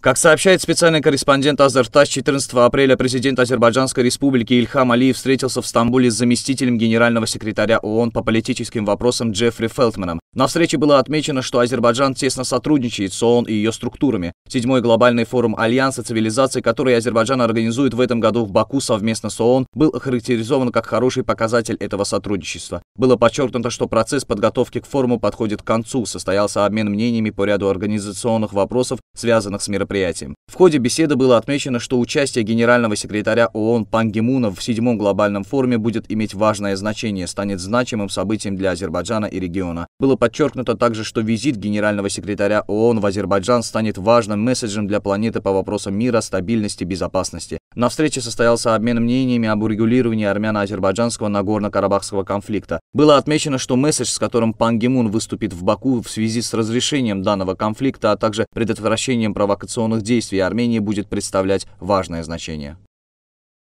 Как сообщает специальный корреспондент Азертас, 14 апреля президент Азербайджанской республики Ильхам Алиев встретился в Стамбуле с заместителем генерального секретаря ООН по политическим вопросам Джеффри Фелтманом. На встрече было отмечено, что Азербайджан тесно сотрудничает с ООН и ее структурами. Седьмой глобальный форум Альянса цивилизаций, который Азербайджан организует в этом году в Баку совместно с ООН, был охарактеризован как хороший показатель этого сотрудничества. Было подчеркнуто, что процесс подготовки к форуму подходит к концу, состоялся обмен мнениями по ряду организационных вопросов, связанных с мероприятием. В ходе беседы было отмечено, что участие генерального секретаря ООН Пан Гимуна в седьмом глобальном форуме будет иметь важное значение, станет значимым событием для Азербайджана и региона. Было подчеркнуто также, что визит генерального секретаря ООН в Азербайджан станет важным месседжем для планеты по вопросам мира, стабильности, и безопасности. На встрече состоялся обмен мнениями об урегулировании армяно-азербайджанского Нагорно-Карабахского конфликта. Было отмечено, что месседж, с которым Пан Гимун выступит в Баку в связи с разрешением данного конфликта, а также предотвращением провокационных действий Армении будет представлять важное значение.